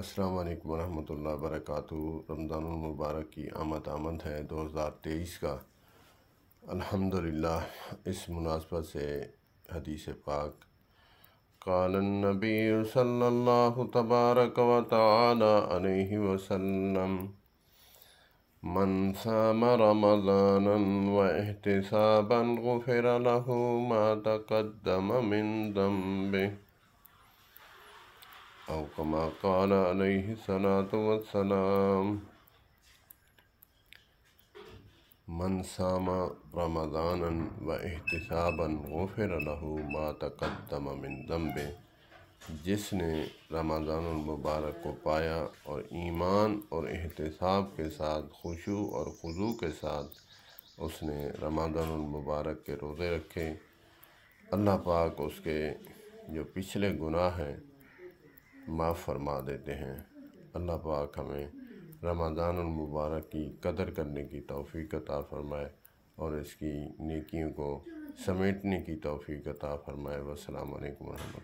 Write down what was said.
السلام علیکم ورحمۃ اللہ وبرکاتہ رمضان المبارک کی آمد آمد ہے دو ہزار تیئیس کا الحمدللہ اس مناسبت سے حدیث پاک قال النبی صلی اللہ تبارک و تعالی علیہ وسلم من من سام رمضانا غفر ما تقدم او کما قال علیہ السلام من ساما رمضانا و احتسابا غفر له ما تقدم من ذنب جس نے رمضان المبارک کو پایا اور ایمان اور احتساب کے ساتھ خوشو اور خضو کے ساتھ اس نے رمضان المبارک کے روزے رکھے اللہ پاک اس کے جو پچھلے گناہ ہیں معاف فرما دیتے ہیں اللہ پاک ہمیں رمضان المبارک کی قدر کرنے کی توفیق عطا فرمائے اور اس کی نیکیوں کو سمیٹنے کی توفیق عطا فرمائے والسلام علیکم ورحمۃ اللہ